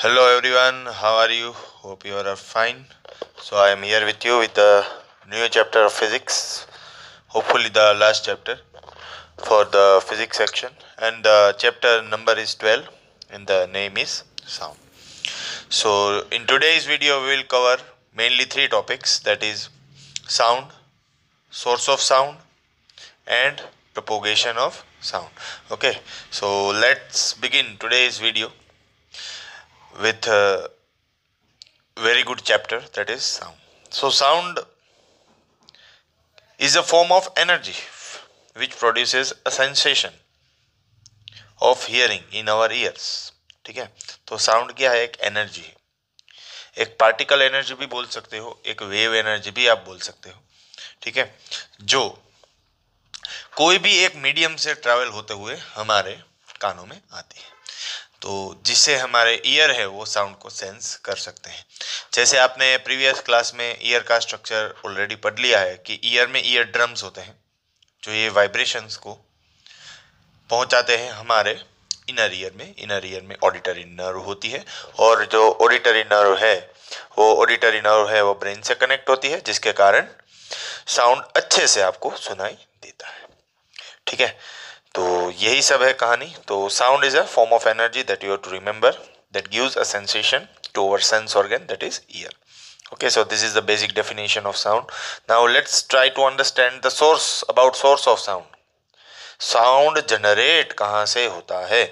hello everyone how are you hope you are fine so i am here with you with the new chapter of physics hopefully the last chapter for the physics section and the chapter number is 12 and the name is sound so in today's video we will cover mainly three topics that is sound source of sound and propagation of sound okay so let's begin today's video with a very good chapter that is sound. So, sound is a form of energy which produces a sensation of hearing in our ears. ठीक है तो sound क्या है एक energy है एक particle energy भी बोल सकते हो एक वेव एनर्जी भी आप बोल सकते हो ठीक है जो कोई भी एक मीडियम से ट्रैवल होते हुए हमारे कानों में आती है तो जिससे हमारे ईयर है वो साउंड को सेंस कर सकते हैं जैसे आपने प्रीवियस क्लास में ईयर का स्ट्रक्चर ऑलरेडी पढ़ लिया है कि ईयर में ईयर ड्रम्स होते हैं जो ये वाइब्रेशंस को पहुंचाते हैं हमारे इनर ईयर में इनर ईयर में ऑडिटरी नर्व होती है और जो ऑडिटरी नर्व है वो ऑडिटरी नर्व है वो ब्रेन से कनेक्ट होती है जिसके कारण साउंड अच्छे से आपको सुनाई देता है ठीक है तो यही सब है कहानी तो sound is a form of energy that you have to remember that gives a sensation to our sense organ that is ear okay so this is the basic definition of sound now let's try to understand the source about source of sound sound generate कहाँ से होता है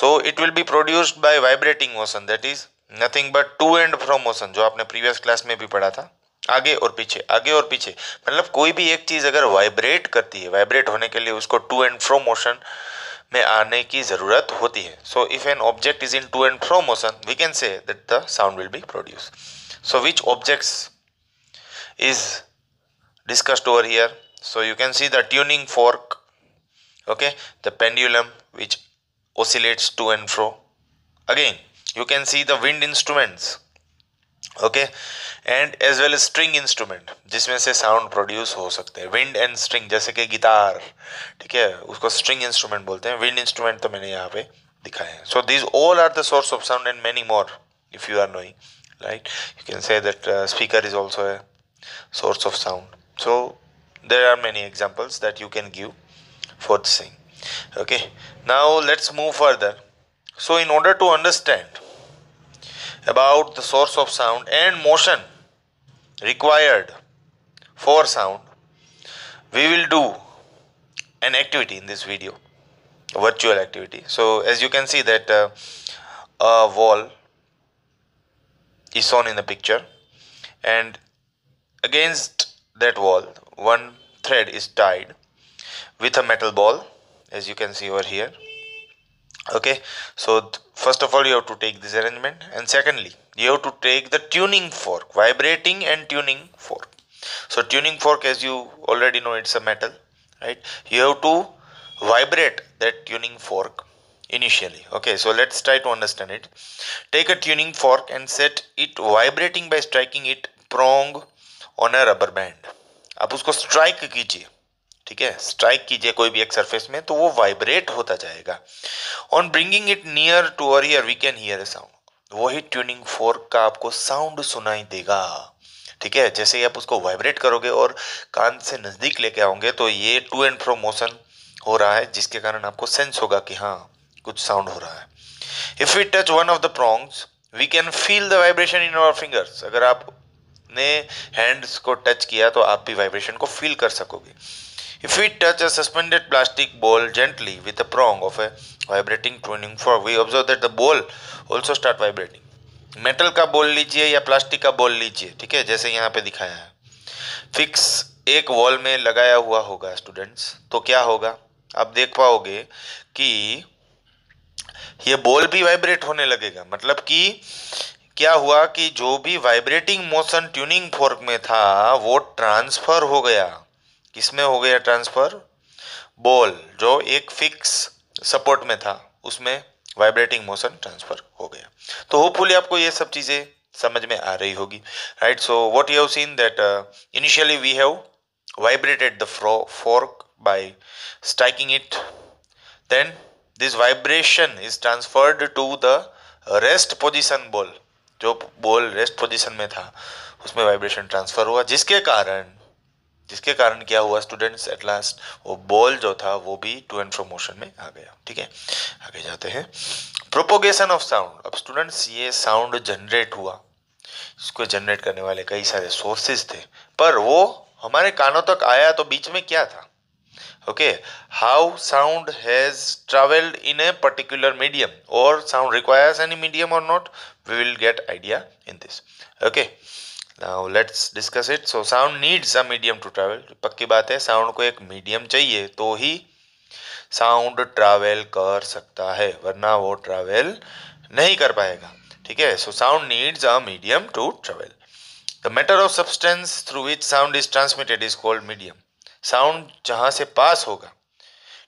so it will be produced by vibrating motion that is nothing but to and from motion जो आपने previous class में भी पढ़ा था आगे और पीछे आगे और पीछे मतलब कोई भी एक चीज़ अगर वाइब्रेट करती है वाइब्रेट होने के लिए उसको टू एंड फ्रो मोशन में आने की ज़रूरत होती है so if an object is in to and fro motion we can say that the sound will be produce so which objects is discussed over here so you can see the tuning fork okay the pendulum which oscillates to and fro again you can see the wind instruments okay and as well string instrument जिसमें से sound produce हो सकते हैं wind and string जैसे कि guitar ठीक है उसको स्ट्रिंग इंस्ट्रूमेंट बोलते हैं विंड इंस्ट्रूमेंट तो मैंने यहाँ पे दिखाए हैं so these all are the source of sound and many more if you are knowing right you can say that speaker is also a source of sound so there are many examples that you can give for sing okay now let's move further so in order to understand about the source of sound and motion required for sound, we will do an activity in this video, virtual activity. So as you can see that uh, a wall is shown in the picture and against that wall one thread is tied with a metal ball as you can see over here okay so first of all you have to take this arrangement and secondly you have to take the tuning fork vibrating and tuning fork so tuning fork as you already know it's a metal right you have to vibrate that tuning fork initially okay so let's try to understand it take a tuning fork and set it vibrating by striking it prong on a rubber band आप उसको strike कीजिए ठीक है strike कीजिए कोई भी एक surface में तो वो वाइब्रेट होता जाएगा on bringing it near to our ear we can hear a sound वही ट्यूनिंग फोर्क का आपको साउंड सुनाई देगा ठीक है जैसे ही आप उसको वाइब्रेट करोगे और कान से नज़दीक लेके आओगे तो ये टू एंड फ्रो मोशन हो रहा है जिसके कारण आपको सेंस होगा कि हाँ कुछ साउंड हो रहा है if you touch one of the prongs we can feel the vibration in our fingers अगर आपने हैंड्स को टच किया तो आप भी वाइब्रेशन को फील कर सकोगे If we touch a suspended plastic ball gently with the prong of a vibrating tuning fork, we observe that the ball also start vibrating. Metal का बॉल लीजिए या प्लास्टिक का बॉल लीजिए ठीक है जैसे यहाँ पे दिखाया है फिक्स एक वॉल में लगाया हुआ होगा स्टूडेंट्स तो क्या होगा आप देख पाओगे कि ये बॉल भी वाइब्रेट होने लगेगा मतलब कि क्या हुआ कि जो भी वाइब्रेटिंग मोशन ट्यूनिंग फोर्क में था वो ट्रांसफर हो गया किसमें हो गया ट्रांसफ़र बॉल जो एक फिक्स सपोर्ट में था उसमें वाइब्रेटिंग मोशन ट्रांसफ़र हो गया तो होपफुली आपको ये सब चीज़ें समझ में आ रही होगी right so what you have seen that initially we have vibrated the fro fork by striking it then this vibration is transferred to the rest position ball जो बॉल रेस्ट पोजिशन में था उसमें वाइब्रेशन ट्रांसफर हुआ जिसके कारण जिसके कारण क्या हुआ स्टूडेंट्स एट लास्ट वो बॉल जो था वो भी टू एंड फ्रो मोशन में आ गया ठीक है आगे जाते हैं प्रोपोगेशन ऑफ साउंड अब स्टूडेंट्स ये साउंड जनरेट हुआ इसको जनरेट करने वाले कई सारे सोर्सेज थे पर वो हमारे कानों तक आया तो बीच में क्या था okay how sound has travelled in a particular medium और साउंड रिक्वायर्स एनी मीडियम और not we will get idea in this okay now let's discuss it so sound needs a medium to travel पक्की बात है sound को एक medium चाहिए तो ही sound travel कर सकता है वरना वो ट्रैवल नहीं कर पाएगा ठीक है so sound needs a medium to travel the matter of substance through which sound is transmitted is called medium sound जहाँ से पास होगा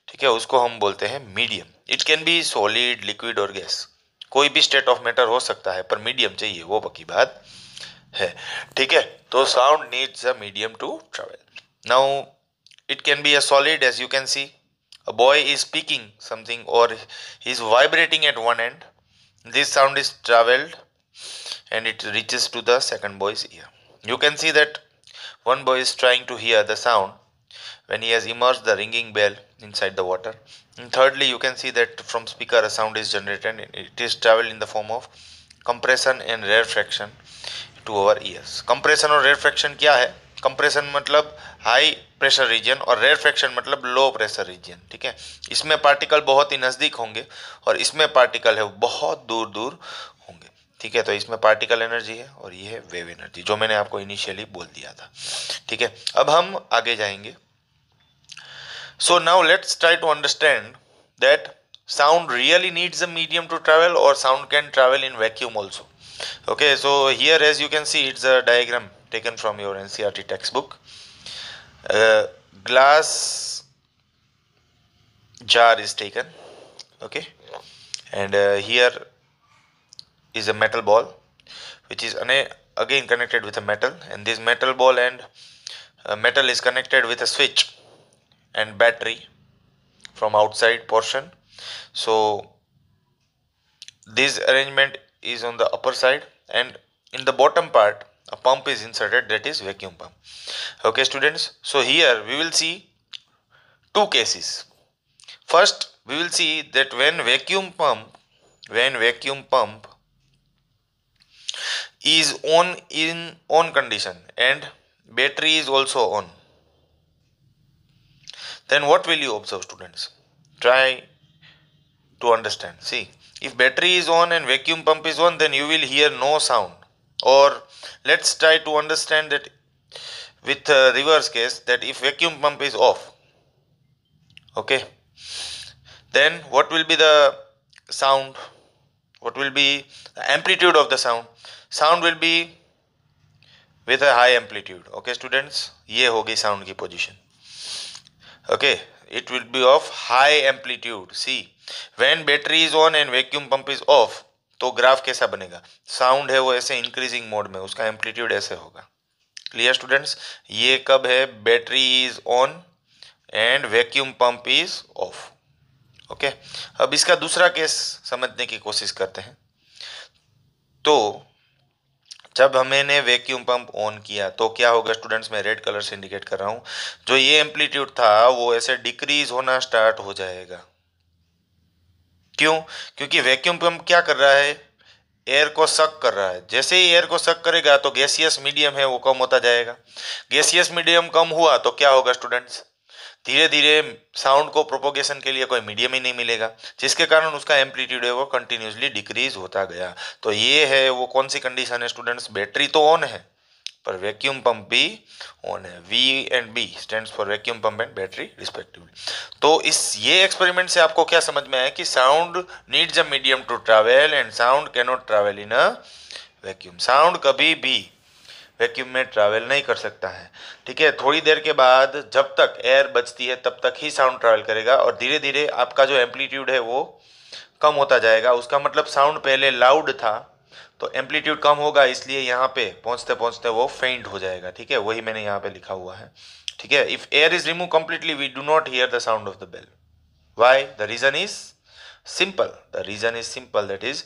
ठीक है उसको हम बोलते हैं medium it can be solid liquid और गैस कोई भी स्टेट ऑफ मैटर हो सकता है पर मीडियम चाहिए वो पक्की बात है ठीक है तो sound needs a medium to travel now it can be a solid as you can see a boy is speaking something or he is vibrating at one end this sound is traveled and it reaches to the second boy's ear you can see that one boy is trying to hear the sound when he has immersed the ringing bell inside the water thirdly you can see that from speaker a sound is generated and it is traveled in the form of compression and rarefaction to our ears compression और rare क्या है compression मतलब high pressure region और rarefaction मतलब low pressure region ठीक है इसमें particle बहुत ही नज़दीक होंगे और इसमें पार्टिकल है बहुत दूर दूर होंगे ठीक है तो इसमें पार्टिकल एनर्जी है और ये है वेव एनर्जी जो मैंने आपको इनिशियली बोल दिया था ठीक है अब हम आगे जाएंगे so now let's try to understand that sound really needs a medium to travel और sound can travel in vacuum also okay so here as you can see it's a diagram taken from your NCRT textbook uh, glass jar is taken okay and uh, here is a metal ball which is again connected with a metal and this metal ball and uh, metal is connected with a switch and battery from outside portion so this arrangement is on the upper side and in the bottom part a pump is inserted that is vacuum pump. Okay students, so here we will see two cases. First we will see that when vacuum pump when vacuum pump is on in on condition and battery is also on then what will you observe students try to understand see If battery is on and vacuum pump is on, then you will hear no sound. Or let's try to understand that with uh, reverse case that if vacuum pump is off, okay, then what will be the sound? What will be the amplitude of the sound? Sound will be with a high amplitude. Okay, students, ye hogi sound ki position. Okay, it will be of high amplitude. See. When battery is on and vacuum pump is off तो graph कैसा बनेगा sound है वो ऐसे increasing mode में उसका amplitude ऐसे होगा क्लियर स्टूडेंट्स ये कब है battery is on and vacuum pump is off okay अब इसका दूसरा केस समझने की कोशिश करते हैं तो जब हमने वैक्यूम पंप ऑन किया तो क्या होगा स्टूडेंट्स मैं रेड कलर से इंडिकेट कर रहा हूँ जो ये एम्पलीट्यूड था वो ऐसे डिक्रीज होना स्टार्ट हो जाएगा क्यों क्योंकि वैक्यूम पम्प क्या कर रहा है एयर को सक कर रहा है जैसे ही एयर को सक करेगा तो गैसियस मीडियम है वो कम होता जाएगा गैसियस मीडियम कम हुआ तो क्या होगा स्टूडेंट्स धीरे धीरे साउंड को प्रोपोगेशन के लिए कोई मीडियम ही नहीं मिलेगा जिसके कारण उसका एम्पलीट्यूड है वो कंटिन्यूसली डिक्रीज होता गया तो ये है वो कौन सी कंडीशन है स्टूडेंट्स बैटरी तो ऑन है पर वैक्यूम पंप भी ऑन है V and B stands for vacuum pump and battery respectively तो इस ये एक्सपेरिमेंट से आपको क्या समझ में आया कि sound needs a medium to travel and sound can not travel in a vacuum sound कभी भी वैक्यूम में ट्रैवल नहीं कर सकता है ठीक है थोड़ी देर के बाद जब तक एयर बचती है तब तक ही साउंड ट्रैवल करेगा और धीरे धीरे आपका जो एम्पलीट्यूड है वो कम होता जाएगा उसका मतलब साउंड पहले लाउड था तो एम्पलीट्यूड कम होगा इसलिए यहाँ पे पहुँचते पहुँचते वो फेंट हो जाएगा ठीक है वही मैंने यहाँ पे लिखा हुआ है ठीक है if air is remove completely we do not hear the sound of the bell why the reason is simple the reason is simple that is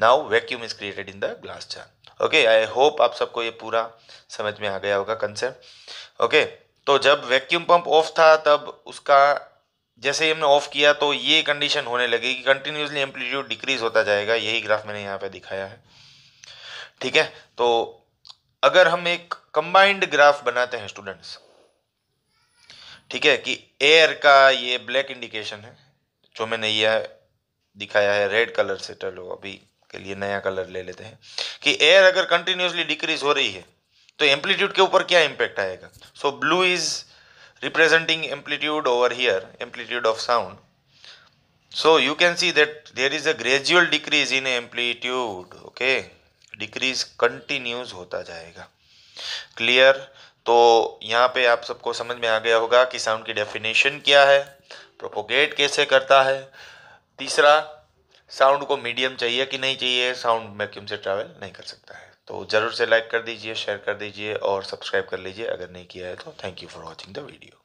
now vacuum is created in the glass jar okay I hope आप सबको ये पूरा समझ में आ गया होगा concept okay okay, तो जब वैक्यूम पंप ऑफ था तब उसका जैसे ही हमने ऑफ किया तो ये कंडीशन होने लगी कि कंटिन्यूसली एम्पलीट्यूड डिक्रीज होता जाएगा यही ग्राफ मैंने यहाँ पे दिखाया है ठीक है तो अगर हम एक कंबाइंड ग्राफ बनाते हैं स्टूडेंट्स ठीक है कि एयर का ये ब्लैक इंडिकेशन है जो मैंने यह दिखाया है रेड कलर से चलो अभी के लिए नया कलर ले लेते हैं कि एयर अगर कंटिन्यूसली डिक्रीज हो रही है तो एम्पलीट्यूड के ऊपर क्या इम्पैक्ट आएगा so blue is representing amplitude over here amplitude of sound so you can see that there is a gradual decrease in amplitude okay decrease continues hota jayega clear तो यहाँ पे आप सबको समझ में आ गया होगा कि साउंड की डेफिनेशन क्या है प्रोपोगेट कैसे करता है तीसरा साउंड को मीडियम चाहिए कि नहीं चाहिए साउंड वैक्यूम से ट्रैवल नहीं कर सकता है तो ज़रूर से लाइक कर दीजिए शेयर कर दीजिए और सब्सक्राइब कर लीजिए अगर नहीं किया है तो thank you for watching the video